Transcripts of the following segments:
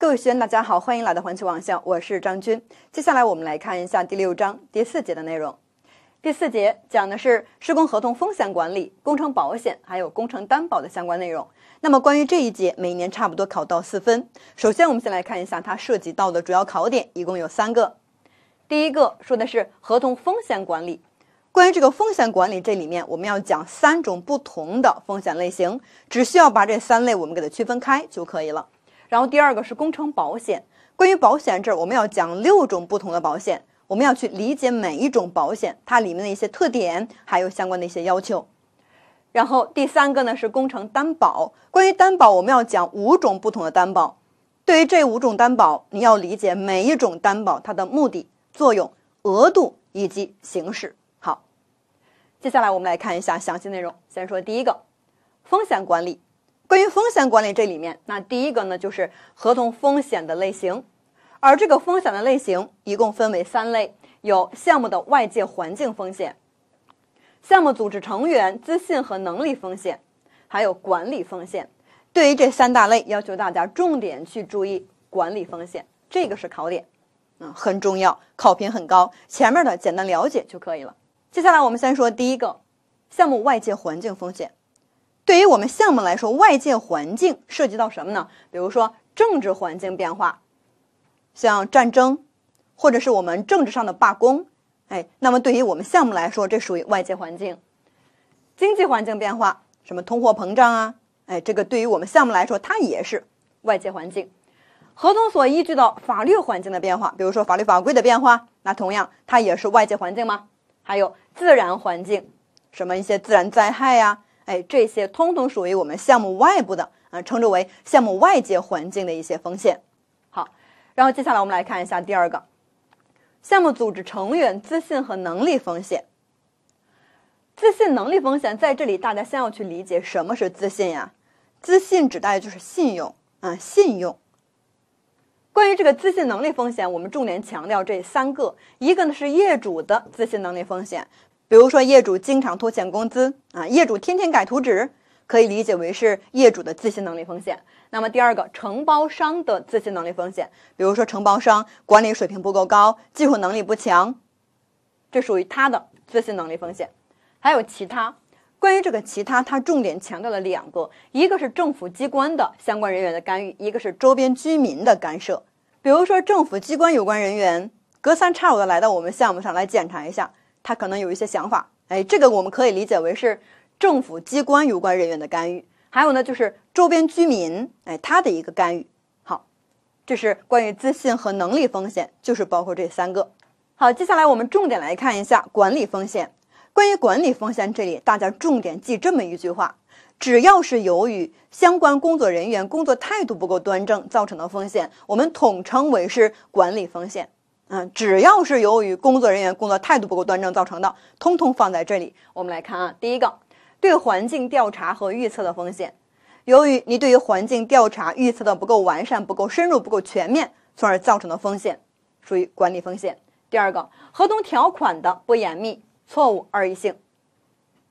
各位学员，大家好，欢迎来到环球网校，我是张军。接下来我们来看一下第六章第四节的内容。第四节讲的是施工合同风险管理、工程保险还有工程担保的相关内容。那么关于这一节，每年差不多考到四分。首先，我们先来看一下它涉及到的主要考点，一共有三个。第一个说的是合同风险管理。关于这个风险管理，这里面我们要讲三种不同的风险类型，只需要把这三类我们给它区分开就可以了。然后第二个是工程保险，关于保险这儿我们要讲六种不同的保险，我们要去理解每一种保险它里面的一些特点，还有相关的一些要求。然后第三个呢是工程担保，关于担保我们要讲五种不同的担保，对于这五种担保你要理解每一种担保它的目的、作用、额度以及形式。好，接下来我们来看一下详细内容，先说第一个风险管理。关于风险管理，这里面那第一个呢，就是合同风险的类型，而这个风险的类型一共分为三类，有项目的外界环境风险、项目组织成员资信和能力风险，还有管理风险。对于这三大类，要求大家重点去注意管理风险，这个是考点，嗯，很重要，考评很高。前面的简单了解就可以了。接下来我们先说第一个，项目外界环境风险。对于我们项目来说，外界环境涉及到什么呢？比如说政治环境变化，像战争，或者是我们政治上的罢工，哎，那么对于我们项目来说，这属于外界环境。经济环境变化，什么通货膨胀啊，哎，这个对于我们项目来说，它也是外界环境。合同所依据的法律环境的变化，比如说法律法规的变化，那同样它也是外界环境吗？还有自然环境，什么一些自然灾害呀。哎，这些通通属于我们项目外部的啊，称之为项目外界环境的一些风险。好，然后接下来我们来看一下第二个，项目组织成员自信和能力风险。自信能力风险在这里，大家先要去理解什么是自信呀？自信指代的就是信用啊，信用。关于这个自信能力风险，我们重点强调这三个，一个呢是业主的自信能力风险。比如说，业主经常拖欠工资啊，业主天天改图纸，可以理解为是业主的自信能力风险。那么第二个，承包商的自信能力风险，比如说承包商管理水平不够高，技术能力不强，这属于他的自信能力风险。还有其他，关于这个其他，他重点强调了两个，一个是政府机关的相关人员的干预，一个是周边居民的干涉。比如说，政府机关有关人员隔三差五的来到我们项目上来检查一下。他可能有一些想法，哎，这个我们可以理解为是政府机关有关人员的干预。还有呢，就是周边居民，哎，他的一个干预。好，这是关于自信和能力风险，就是包括这三个。好，接下来我们重点来看一下管理风险。关于管理风险，这里大家重点记这么一句话：只要是由于相关工作人员工作态度不够端正造成的风险，我们统称为是管理风险。嗯，只要是由于工作人员工作态度不够端正造成的，通通放在这里。我们来看啊，第一个，对环境调查和预测的风险，由于你对于环境调查预测的不够完善、不够深入、不够全面，从而造成的风险，属于管理风险。第二个，合同条款的不严密、错误、二异性，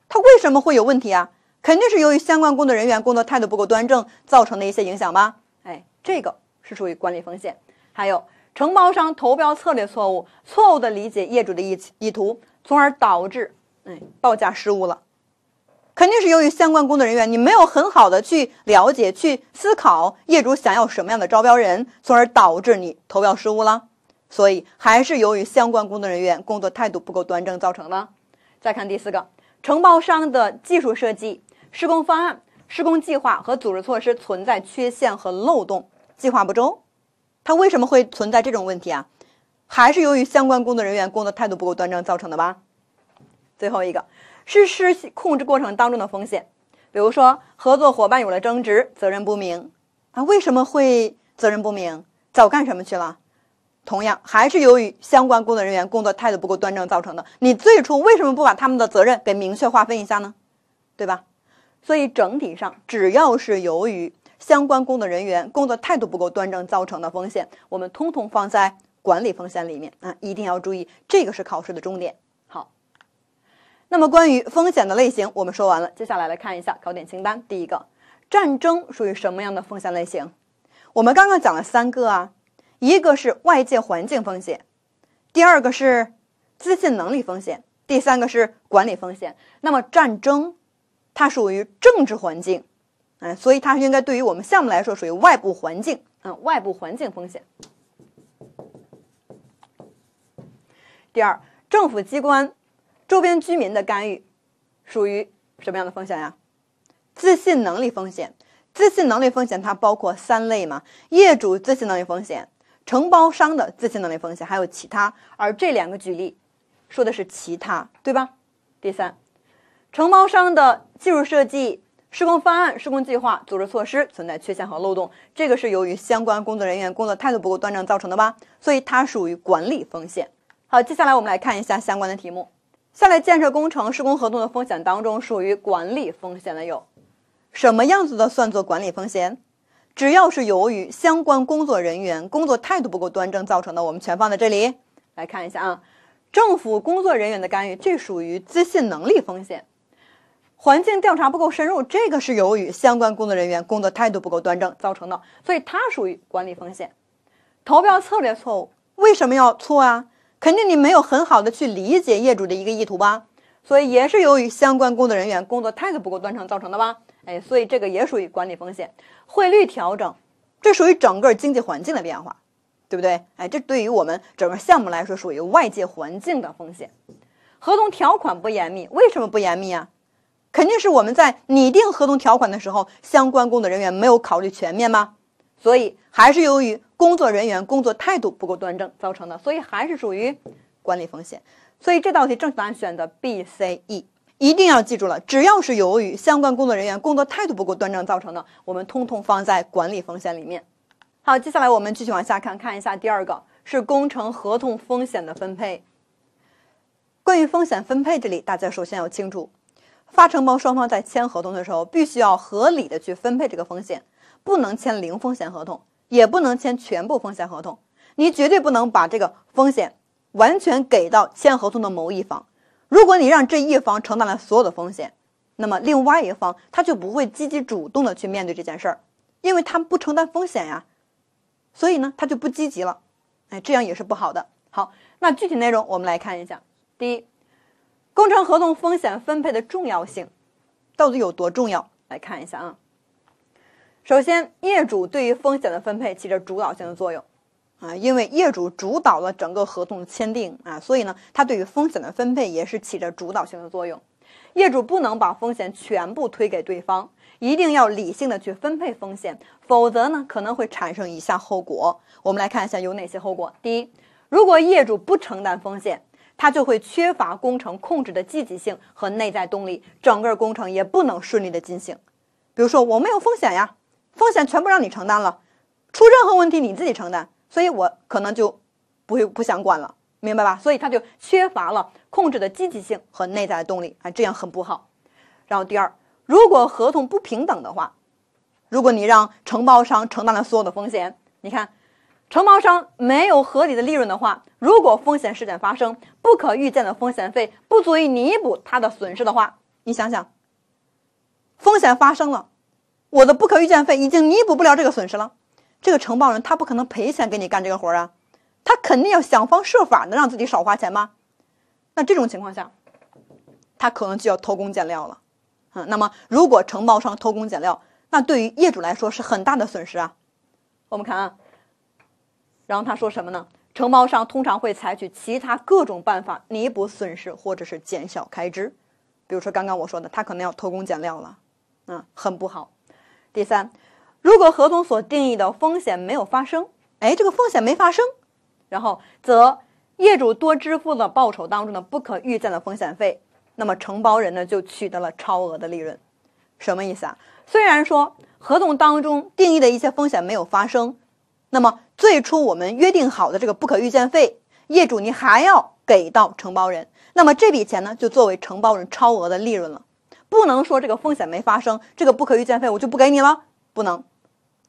它为什么会有问题啊？肯定是由于相关工作人员工作态度不够端正造成的一些影响吧？哎，这个是属于管理风险，还有。承包商投标策略错误，错误的理解业主的意意图，从而导致哎报价失误了，肯定是由于相关工作人员你没有很好的去了解、去思考业主想要什么样的招标人，从而导致你投标失误了。所以还是由于相关工作人员工作态度不够端正造成的。再看第四个，承包商的技术设计、施工方案、施工计划和组织措施存在缺陷和漏洞，计划不周。它为什么会存在这种问题啊？还是由于相关工作人员工作态度不够端正造成的吧？最后一个是失控制过程当中的风险，比如说合作伙伴有了争执，责任不明啊？为什么会责任不明？早干什么去了？同样还是由于相关工作人员工作态度不够端正造成的。你最初为什么不把他们的责任给明确划分一下呢？对吧？所以整体上只要是由于。相关工作人员工作态度不够端正造成的风险，我们通通放在管理风险里面啊！一定要注意，这个是考试的重点。好，那么关于风险的类型，我们说完了，接下来来看一下考点清单。第一个，战争属于什么样的风险类型？我们刚刚讲了三个啊，一个是外界环境风险，第二个是资信能力风险，第三个是管理风险。那么战争，它属于政治环境。哎，所以它应该对于我们项目来说属于外部环境，嗯，外部环境风险。第二，政府机关、周边居民的干预，属于什么样的风险呀？自信能力风险，自信能力风险它包括三类嘛：业主自信能力风险、承包商的自信能力风险，还有其他。而这两个举例说的是其他，对吧？第三，承包商的技术设计。施工方案、施工计划、组织措施存在缺陷和漏洞，这个是由于相关工作人员工作态度不够端正造成的吧？所以它属于管理风险。好，接下来我们来看一下相关的题目。下列建设工程施工合同的风险当中，属于管理风险的有什么样子的算作管理风险？只要是由于相关工作人员工作态度不够端正造成的，我们全放在这里来看一下啊。政府工作人员的干预，这属于资信能力风险。环境调查不够深入，这个是由于相关工作人员工作态度不够端正造成的，所以它属于管理风险。投标策略错误，为什么要错啊？肯定你没有很好的去理解业主的一个意图吧，所以也是由于相关工作人员工作态度不够端正造成的吧？哎，所以这个也属于管理风险。汇率调整，这属于整个经济环境的变化，对不对？哎，这对于我们整个项目来说，属于外界环境的风险。合同条款不严密，为什么不严密啊？肯定是我们在拟定合同条款的时候，相关工作人员没有考虑全面吗？所以还是由于工作人员工作态度不够端正造成的，所以还是属于管理风险。所以这道题正确答案选择 B、C、E。一定要记住了，只要是由于相关工作人员工作态度不够端正造成的，我们通通放在管理风险里面。好，接下来我们继续往下看，看一下第二个是工程合同风险的分配。关于风险分配，这里大家首先要清楚。发承包双方在签合同的时候，必须要合理的去分配这个风险，不能签零风险合同，也不能签全部风险合同。你绝对不能把这个风险完全给到签合同的某一方。如果你让这一方承担了所有的风险，那么另外一方他就不会积极主动的去面对这件事儿，因为他不承担风险呀，所以呢，他就不积极了。哎，这样也是不好的。好，那具体内容我们来看一下。第一。工程合同风险分配的重要性到底有多重要？来看一下啊。首先，业主对于风险的分配起着主导性的作用啊，因为业主主导了整个合同的签订啊，所以呢，他对于风险的分配也是起着主导性的作用。业主不能把风险全部推给对方，一定要理性的去分配风险，否则呢，可能会产生以下后果。我们来看一下有哪些后果。第一，如果业主不承担风险。他就会缺乏工程控制的积极性和内在动力，整个工程也不能顺利的进行。比如说我没有风险呀，风险全部让你承担了，出任何问题你自己承担，所以我可能就不会不想管了，明白吧？所以他就缺乏了控制的积极性和内在的动力啊，这样很不好。然后第二，如果合同不平等的话，如果你让承包商承担了所有的风险，你看。承包商没有合理的利润的话，如果风险事件发生，不可预见的风险费不足以弥补他的损失的话，你想想，风险发生了，我的不可预见费已经弥补不了这个损失了，这个承包人他不可能赔钱给你干这个活儿啊，他肯定要想方设法的让自己少花钱吗？那这种情况下，他可能就要偷工减料了，嗯，那么如果承包商偷工减料，那对于业主来说是很大的损失啊，我们看啊。然后他说什么呢？承包商通常会采取其他各种办法弥补损失或者是减小开支，比如说刚刚我说的，他可能要偷工减料了，嗯，很不好。第三，如果合同所定义的风险没有发生，哎，这个风险没发生，然后则业主多支付了报酬当中的不可预见的风险费，那么承包人呢就取得了超额的利润，什么意思啊？虽然说合同当中定义的一些风险没有发生。那么最初我们约定好的这个不可预见费，业主你还要给到承包人，那么这笔钱呢就作为承包人超额的利润了，不能说这个风险没发生，这个不可预见费我就不给你了，不能，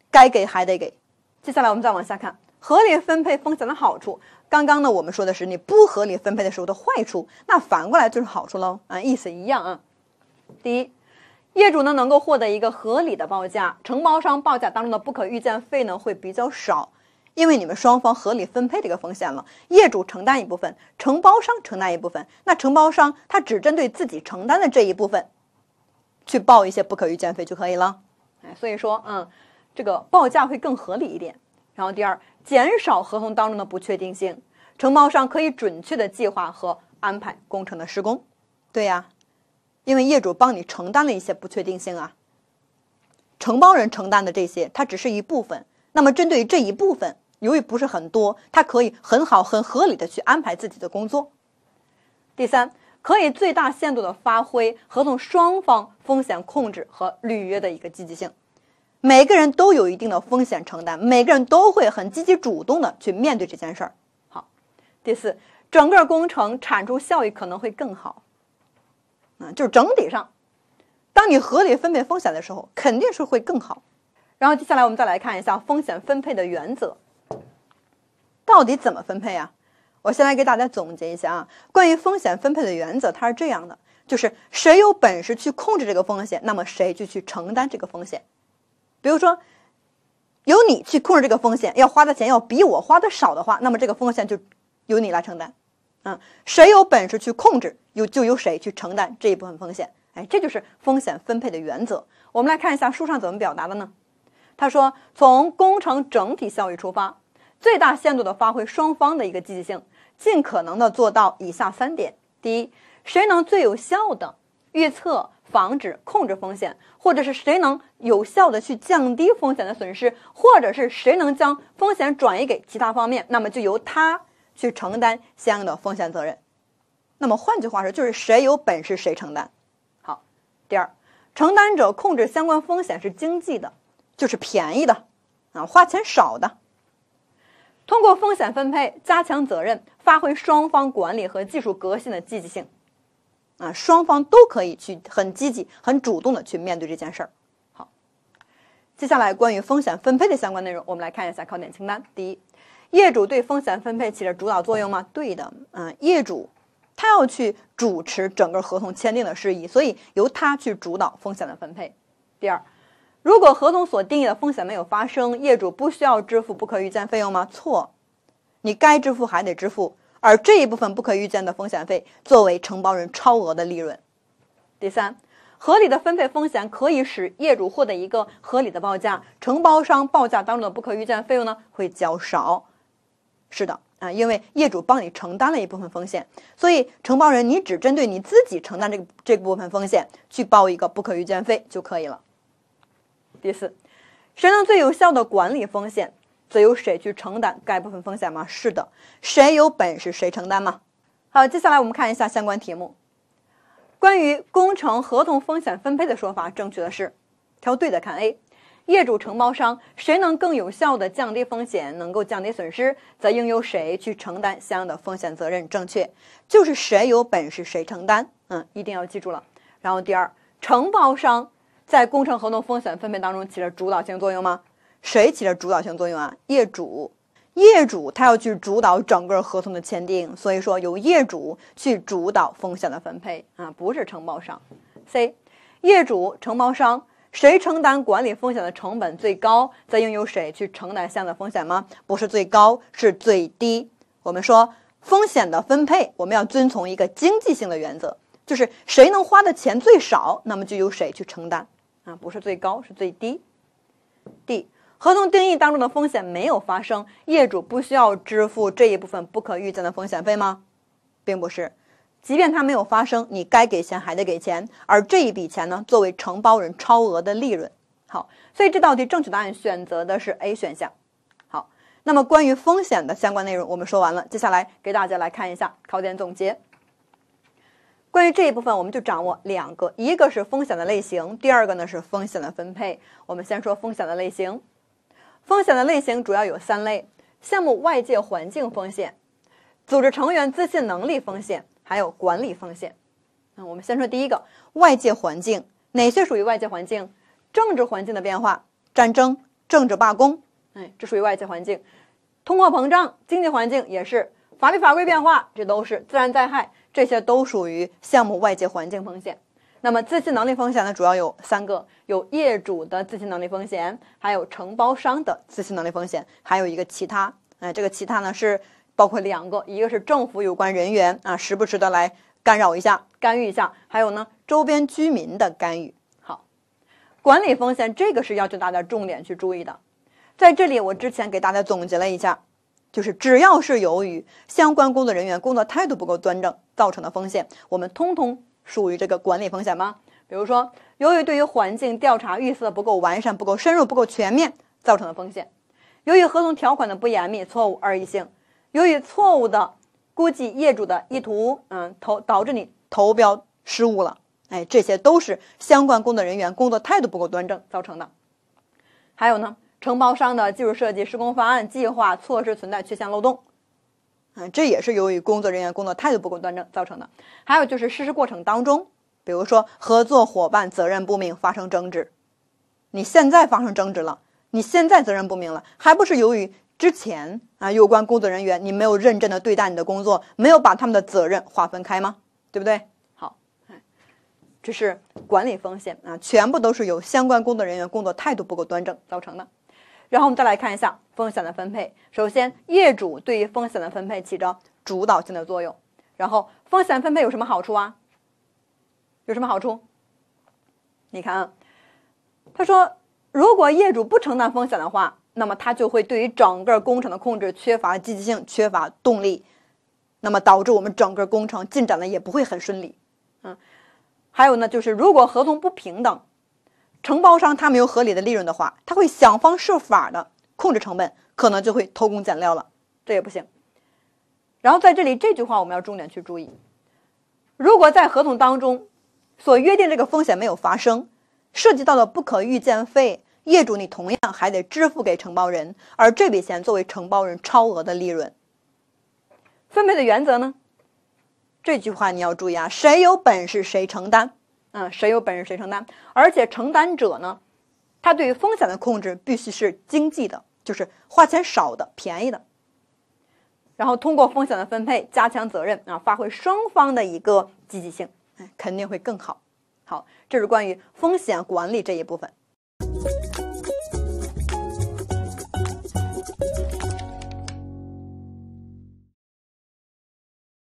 该给还得给。接下来我们再往下看，合理分配风险的好处。刚刚呢我们说的是你不合理分配的时候的坏处，那反过来就是好处喽啊，意思一样啊。第一。业主呢能够获得一个合理的报价，承包商报价当中的不可预见费呢会比较少，因为你们双方合理分配这个风险了，业主承担一部分，承包商承担一部分，那承包商他只针对自己承担的这一部分去报一些不可预见费就可以了，哎，所以说，嗯，这个报价会更合理一点。然后第二，减少合同当中的不确定性，承包商可以准确的计划和安排工程的施工，对呀。因为业主帮你承担了一些不确定性啊，承包人承担的这些，它只是一部分。那么针对这一部分，由于不是很多，他可以很好、很合理的去安排自己的工作。第三，可以最大限度的发挥合同双方风险控制和履约的一个积极性。每个人都有一定的风险承担，每个人都会很积极主动的去面对这件事儿。好，第四，整个工程产出效益可能会更好。啊，就是整体上，当你合理分配风险的时候，肯定是会更好。然后接下来我们再来看一下风险分配的原则，到底怎么分配啊？我先来给大家总结一下啊，关于风险分配的原则，它是这样的，就是谁有本事去控制这个风险，那么谁就去承担这个风险。比如说，由你去控制这个风险，要花的钱要比我花的少的话，那么这个风险就由你来承担。嗯，谁有本事去控制，有就由谁去承担这一部分风险。哎，这就是风险分配的原则。我们来看一下书上怎么表达的呢？他说，从工程整体效益出发，最大限度地发挥双方的一个积极性，尽可能的做到以下三点：第一，谁能最有效地预测、防止、控制风险，或者是谁能有效地去降低风险的损失，或者是谁能将风险转移给其他方面，那么就由他。去承担相应的风险责任，那么换句话说，就是谁有本事谁承担。好，第二，承担者控制相关风险是经济的，就是便宜的啊，花钱少的。通过风险分配加强责任，发挥双方管理和技术革新的积极性啊，双方都可以去很积极、很主动的去面对这件事儿。好，接下来关于风险分配的相关内容，我们来看一下考点清单。第一。业主对风险分配起着主导作用吗？对的，嗯，业主他要去主持整个合同签订的事宜，所以由他去主导风险的分配。第二，如果合同所定义的风险没有发生，业主不需要支付不可预见费用吗？错，你该支付还得支付，而这一部分不可预见的风险费作为承包人超额的利润。第三，合理的分配风险可以使业主获得一个合理的报价，承包商报价当中的不可预见费用呢会较少。是的啊，因为业主帮你承担了一部分风险，所以承包人你只针对你自己承担这个这个部分风险去报一个不可预见费就可以了。第四，谁能最有效的管理风险，则由谁去承担该部分风险吗？是的，谁有本事谁承担吗？好，接下来我们看一下相关题目，关于工程合同风险分配的说法，正确的是，挑对的看 A。业主、承包商，谁能更有效的降低风险，能够降低损失，则应由谁去承担相应的风险责任？正确，就是谁有本事谁承担。嗯，一定要记住了。然后第二，承包商在工程合同风险分配当中起着主导性作用吗？谁起着主导性作用啊？业主，业主他要去主导整个合同的签订，所以说由业主去主导风险的分配啊，不是承包商。C，业主、承包商。谁承担管理风险的成本最高，再应由谁去承担相应的风险吗？不是最高，是最低。我们说风险的分配，我们要遵从一个经济性的原则，就是谁能花的钱最少，那么就由谁去承担啊，不是最高，是最低。D 合同定义当中的风险没有发生，业主不需要支付这一部分不可预见的风险费吗？并不是。即便它没有发生，你该给钱还得给钱，而这一笔钱呢，作为承包人超额的利润。好，所以这道题正确答案选择的是 A 选项。好，那么关于风险的相关内容我们说完了，接下来给大家来看一下考点总结。关于这一部分，我们就掌握两个，一个是风险的类型，第二个呢是风险的分配。我们先说风险的类型，风险的类型主要有三类：项目外界环境风险、组织成员自信能力风险。还有管理风险，那我们先说第一个，外界环境哪些属于外界环境？政治环境的变化，战争、政治罢工，哎，这属于外界环境。通货膨胀，经济环境也是，法律法规变化，这都是自然灾害，这些都属于项目外界环境风险。那么，自信能力风险呢？主要有三个：有业主的自信能力风险，还有承包商的自信能力风险，还有一个其他。哎，这个其他呢是。包括两个，一个是政府有关人员啊，时不时的来干扰一下、干预一下；还有呢，周边居民的干预。好，管理风险这个是要求大家重点去注意的。在这里，我之前给大家总结了一下，就是只要是由于相关工作人员工作态度不够端正造成的风险，我们通通属于这个管理风险吗？比如说，由于对于环境调查预测不够完善、不够深入、不够全面造成的风险；由于合同条款的不严密、错误、二异性。由于错误的估计业主的意图，嗯，投导致你投标失误了，哎，这些都是相关工作人员工作态度不够端正造成的。还有呢，承包商的技术设计、施工方案、计划措施存在缺陷漏洞，嗯，这也是由于工作人员工作态度不够端正造成的。还有就是实施过程当中，比如说合作伙伴责任不明，发生争执，你现在发生争执了，你现在责任不明了，还不是由于。之前啊，有关工作人员，你没有认真的对待你的工作，没有把他们的责任划分开吗？对不对？好，哎，这是管理风险啊，全部都是由相关工作人员工作态度不够端正造成的。然后我们再来看一下风险的分配。首先，业主对于风险的分配起着主导性的作用。然后，风险分配有什么好处啊？有什么好处？你看啊，他说，如果业主不承担风险的话。那么它就会对于整个工程的控制缺乏积极性，缺乏动力，那么导致我们整个工程进展的也不会很顺利。嗯，还有呢，就是如果合同不平等，承包商他没有合理的利润的话，他会想方设法的控制成本，可能就会偷工减料了，这也不行。然后在这里这句话我们要重点去注意，如果在合同当中所约定这个风险没有发生，涉及到的不可预见费。业主，你同样还得支付给承包人，而这笔钱作为承包人超额的利润。分配的原则呢？这句话你要注意啊，谁有本事谁承担，嗯，谁有本事谁承担，而且承担者呢，他对于风险的控制必须是经济的，就是花钱少的、便宜的。然后通过风险的分配，加强责任啊，发挥双方的一个积极性，肯定会更好。好，这是关于风险管理这一部分。